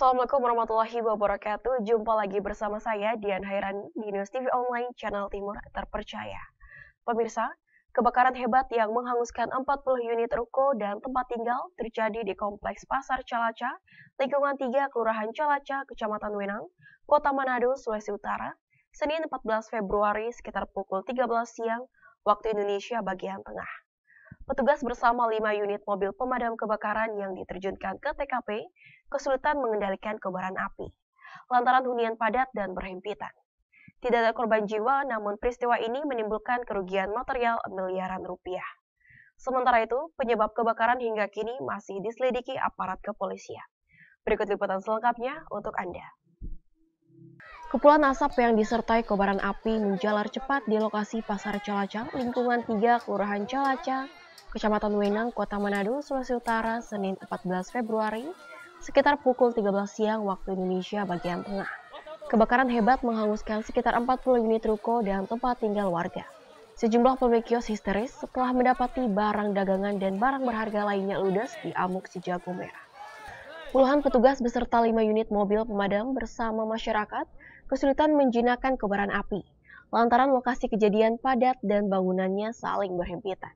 Assalamualaikum warahmatullahi wabarakatuh. Jumpa lagi bersama saya Dian Hairan di News TV Online Channel Timur Terpercaya. Pemirsa, kebakaran hebat yang menghanguskan 40 unit ruko dan tempat tinggal terjadi di Kompleks Pasar Calaca, lingkungan 3 Kelurahan Calaca, Kecamatan Wenang, Kota Manado, Sulawesi Utara, Senin 14 Februari sekitar pukul 13 siang waktu Indonesia bagian tengah petugas bersama 5 unit mobil pemadam kebakaran yang diterjunkan ke TKP kesulitan mengendalikan kebaran api lantaran hunian padat dan berhimpitan. Tidak ada korban jiwa, namun peristiwa ini menimbulkan kerugian material miliaran rupiah. Sementara itu, penyebab kebakaran hingga kini masih diselidiki aparat kepolisian. Berikut liputan selengkapnya untuk Anda. Kepulan asap yang disertai kobaran api menjalar cepat di lokasi Pasar Cilacap, lingkungan 3 Kelurahan Cilacap, Kecamatan Wenang, Kota Manado, Sulawesi Utara, Senin 14 Februari, sekitar pukul 13 siang waktu Indonesia bagian tengah. Kebakaran hebat menghanguskan sekitar 40 unit ruko dan tempat tinggal warga. Sejumlah pemilik kios histeris setelah mendapati barang dagangan dan barang berharga lainnya ludes di amuk si jago merah. Puluhan petugas beserta 5 unit mobil pemadam bersama masyarakat kesulitan menjinakkan kebaran api lantaran lokasi kejadian padat dan bangunannya saling berhempitan.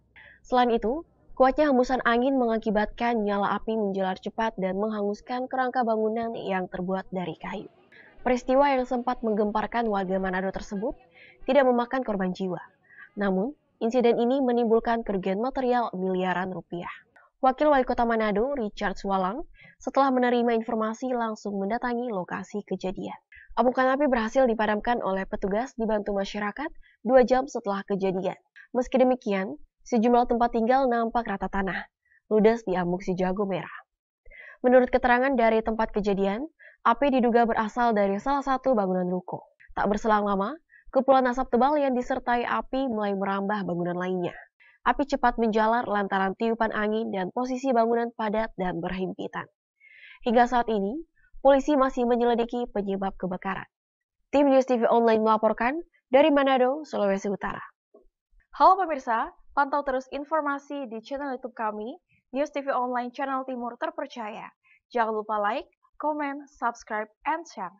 Selain itu, kuatnya hembusan angin mengakibatkan nyala api menjelar cepat dan menghanguskan kerangka bangunan yang terbuat dari kayu. Peristiwa yang sempat menggemparkan warga Manado tersebut tidak memakan korban jiwa. Namun, insiden ini menimbulkan kerugian material miliaran rupiah. Wakil Wali Kota Manado, Richard Swalang, setelah menerima informasi langsung mendatangi lokasi kejadian. Amukan api berhasil dipadamkan oleh petugas dibantu masyarakat dua jam setelah kejadian. Meski demikian, sejumlah tempat tinggal nampak rata tanah, ludes diamuk si jago merah. Menurut keterangan dari tempat kejadian, api diduga berasal dari salah satu bangunan ruko. Tak berselang lama, kepulan asap tebal yang disertai api mulai merambah bangunan lainnya. Api cepat menjalar lantaran tiupan angin dan posisi bangunan padat dan berhimpitan. Hingga saat ini, polisi masih menyelidiki penyebab kebakaran. Tim News TV Online melaporkan dari Manado, Sulawesi Utara. Halo pemirsa, Pantau terus informasi di channel YouTube kami, News TV Online Channel Timur Terpercaya. Jangan lupa like, comment, subscribe, and share.